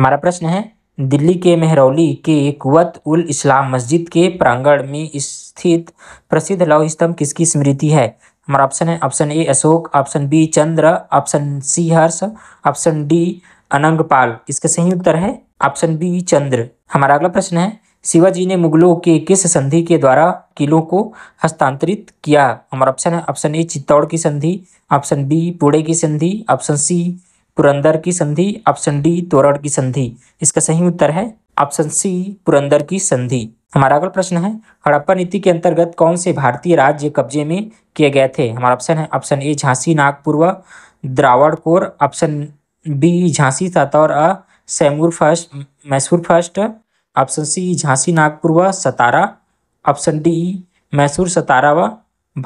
हमारा प्रश्न है दिल्ली के मेहरौली के कुत उल इस्लाम मस्जिद के प्रांगण में स्थित प्रसिद्ध लौह स्तंभ किसकी स्मृति है हमारा ऑप्शन है option A Ashok option B Chandra option C Harsh option D Anangpal इसका सही उत्तर है ऑप्शन बी चंद्र हमारा अगला प्रश्न है शिवाजी ने मुगलों के किस संधि के द्वारा किलों को हस्तांतरित किया हमारा ऑप्शन है ऑप्शन ए चित्तौड़ की संधि ऑप्शन बी पुणे की संधि ऑप्शन सी पुरंदर की संधि ऑप्शन डी तोरण की संधि इसका सही उत्तर है ऑप्शन सी पुरंदर की संधि हमारा अगला प्रश्न है हड़प्पा नीति के अंतर्गत कौन से भारतीय राज्य कब्जे में किए गए थे हमारा ऑप्शन है ऑप्शन ए झांसी नागपुर व द्रावणकोर ऑप्शन बी झांसी सतौर अ सैमूर first Mysore first option C Jhansi Nagpur व सतारा ऑप्शन डी मैसूर सतारा व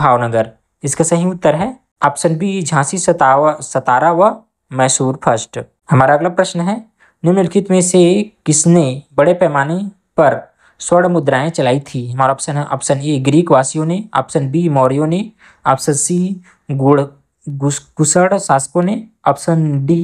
भावनगर इसका सही उत्तर है ऑप्शन बी झांसी सतावा सतारा व मैसूर फर्स्ट हमारा अगला प्रश्न है निम्नलिखित में से किसने बड़े पैमाने पर स्वर्ण मुद्राएं चलाई थी हमारा ऑप्शन है ऑप्शन ए ग्रीक वासियों ने ऑप्शन बी मौर्यों ने ऑप्शन सी गुड़ शासकों ने ऑप्शन डी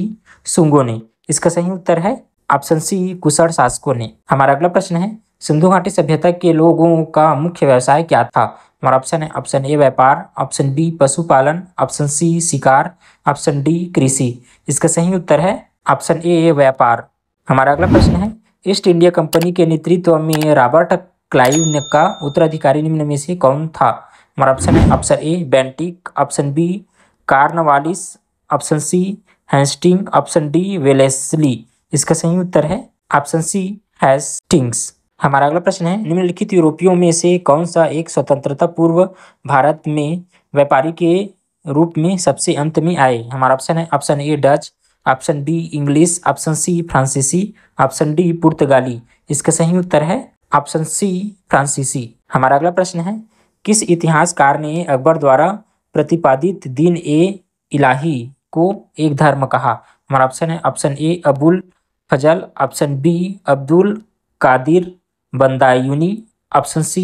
सुंगों ने इसका सही उत्तर है ऑप्शन सी कुषण शासकों ने हमारा अगला प्रश्न है सिंधु घाटी सभ्यता के लोगों का मुख्य व्यवसाय क्या था हमारा ऑप्शन है ऑप्शन ए व्यापार ऑप्शन बी पशुपालन ऑप्शन सी शिकार ऑप्शन डी कृषि इसका सही उत्तर है ऑप्शन ए व्यापार हमारा अगला प्रश्न है ईस्ट इंडिया कंपनी के नेतृत्व में रॉबर्ट क्लाइव का उत्तराधिकारी निम्न में से कौन था हमारा ऑप्शन है option A Bentinck option B Cornwallis option C Hastings option D Wellesley इसका सही उत्तर है ऑप्शन सी हैस्टिंग्स हमारा अगला प्रश्न है निम्नलिखित यूरोपियों में से कौन सा एक स्वतंत्रता पूर्व भारत में व्यापारी के रूप में सबसे अंत में आए हमारा ऑप्शन है option A Dutch option B English option C फ्रांसीसी ऑप्शन डी पुर्तगाली इसका सही उत्तर है ऑप्शन सी फ्रांसीसी हमारा अगला प्रश्न है किस इतिहासकार ने अकबर द्वारा प्रतिपादित दीन ए इलाही को एक धर्म कहा हमारा ऑप्शन है option A Abul Fazal option B Abdul Qadir Badayuni option C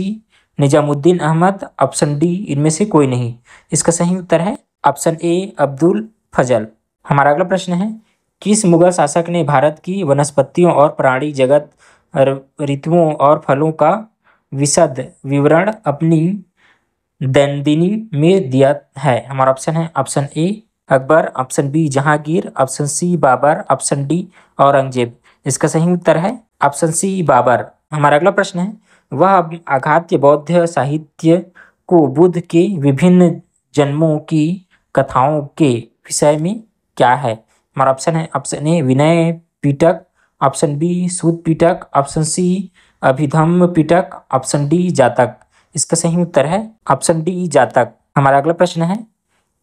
Nizamuddin Ahmad option D इनमें से कोई नहीं इसका सही उत्तर है ऑप्शन ए अब्दुल फजल हमारा अगला प्रश्न है किस मुगल शासक ने भारत की वनस्पतियों और प्राणी जगत ऋतुओं और फलों का विशद विवरण अपनी दैनदिनी में दिया है हमारा ऑप्शन है option A Akbar option B Jahangir option C Babur option D Aurangzeb इसका सही उत्तर है ऑप्शन सी बाबर हमारा अगला प्रश्न है वह आघात्य बौद्ध साहित्य को बुद्ध के विभिन्न जन्मों की कथाओं के विषय में क्या है हमारा ऑप्शन है option A Vinaya Pitaka option B Sutta Pitaka option C Abhidhamma Pitaka option D Jataka इसका सही उत्तर है ऑप्शन डी जातक हमारा अगला प्रश्न है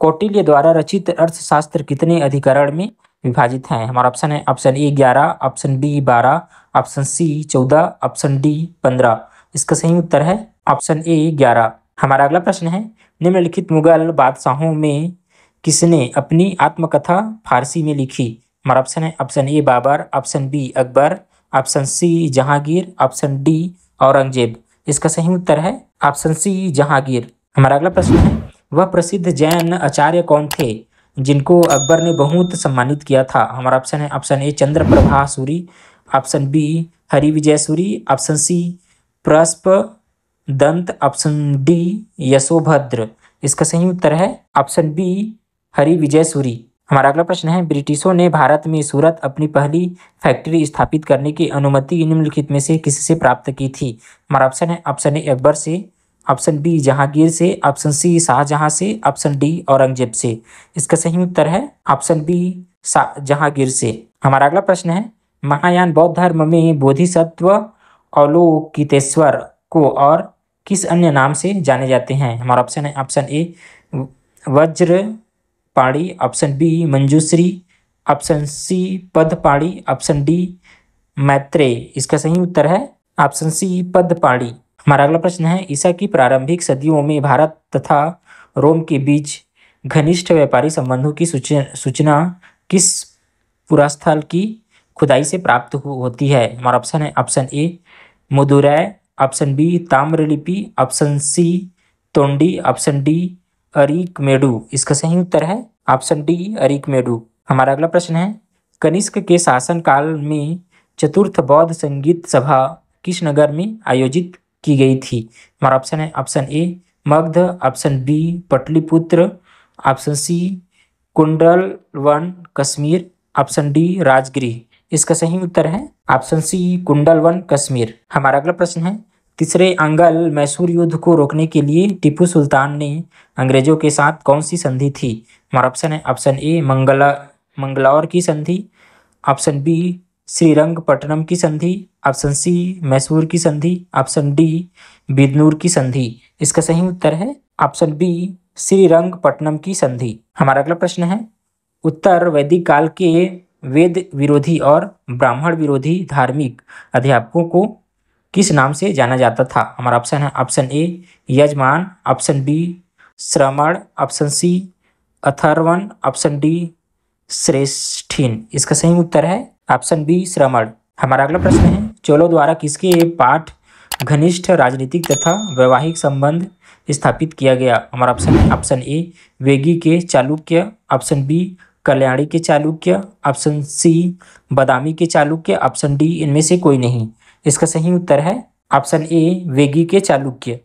कौटिल्य द्वारा रचित अर्थशास्त्र कितने अधिकरण में विभाजित हैं हमारा ऑप्शन है ऑप्शन ए ग्यारह ऑप्शन बी बारह ऑप्शन सी चौदह ऑप्शन डी पंद्रह इसका सही उत्तर है ऑप्शन ए ग्यारह हमारा अगला प्रश्न है निम्नलिखित मुगल बादशाहों में किसने अपनी आत्मकथा फारसी में लिखी हमारा ऑप्शन है option A Babur option B Akbar option C Jahangir option D Aurangzeb इसका सही उत्तर है ऑप्शन सी जहांगीर हमारा अगला प्रश्न है वह प्रसिद्ध जैन आचार्य कौन थे जिनको अकबर ने बहुत सम्मानित किया था हमारा ऑप्शन है option A Chandra Prabha Suri option B Hari Vijay Suri option C प्रस्प दंत ऑप्शन डी यशोभद्र इसका सही उत्तर है ऑप्शन बी हरि विजय सूरी हमारा अगला प्रश्न है ब्रिटिशों ने भारत में सूरत अपनी पहली फैक्ट्री स्थापित करने की अनुमति निम्नलिखित में से किससे प्राप्त की थी हमारा ऑप्शन है ऑप्शन ए अकबर से ऑप्शन बी जहांगीर से ऑप्शन सी शाहजहां से ऑप्शन डी औरंगजेब से इसका सही उत्तर है ऑप्शन बी जहांगीर से हमारा अगला प्रश्न है महायान बौद्ध धर्म में बोधिसत्व अवलोकितेश्वर को और किस अन्य नाम से जाने जाते हैं हमारा ऑप्शन है ऑप्शन ए वज्र पाड़ी option B Manjushri option C पद पाड़ी ऑप्शन डी मैत्रेय इसका सही उत्तर है ऑप्शन सी पद पाड़ी हमारा अगला प्रश्न है ईसा की प्रारंभिक सदियों में भारत तथा रोम के बीच घनिष्ठ व्यापारी संबंधों की सूचना किस पुरास्थल की खुदाई से प्राप्त होती है हमारा ऑप्शन है option A Madurai option B Tamralipti option C Tondi option D अरीक मेडू इसका सही उत्तर है ऑप्शन डी अरीक मेडू हमारा अगला प्रश्न है कनिष्क के शासनकाल में चतुर्थ बौद्ध संगीत सभा किस नगर में आयोजित की गई थी हमारा ऑप्शन है option A Magadh option B Pataliputra option C Kundalvan Kashmir option D Rajgir इसका सही उत्तर है option C Kundalvan Kashmir हमारा अगला प्रश्न है तीसरे अंगल मैसूर युद्ध को रोकने के लिए टीपू सुल्तान ने अंग्रेजों के साथ कौन सी संधि थी हमारा ऑप्शन है ऑप्शन ए मंगला मंगलौर की संधि ऑप्शन बी श्रीरंगपट्टनम की संधि ऑप्शन सी मैसूर की संधि ऑप्शन डी बिदनूर की संधि इसका सही उत्तर है ऑप्शन बी श्रीरंगपट्टनम की संधि हमारा अगला प्रश्न है उत्तर वैदिक काल के वेद विरोधी और ब्राह्मण विरोधी धार्मिक अध्यापकों को किस नाम से जाना जाता था हमारा ऑप्शन है ऑप्शन ए यजमान ऑप्शन बी श्रमण ऑप्शन सी अथर्वन ऑप्शन डी श्रेष्ठीन इसका सही उत्तर है ऑप्शन बी श्रमण हमारा अगला प्रश्न है चोलों द्वारा किसके पाठ घनिष्ठ राजनीतिक तथा वैवाहिक संबंध स्थापित किया गया हमारा ऑप्शन है ऑप्शन ए वेगी के चालुक्य ऑप्शन बी कल्याणी के चालुक्य ऑप्शन सी बदामी के चालुक्य ऑप्शन डी इनमें से कोई नहीं इसका सही उत्तर है ऑप्शन ए वेगी के चालुक्य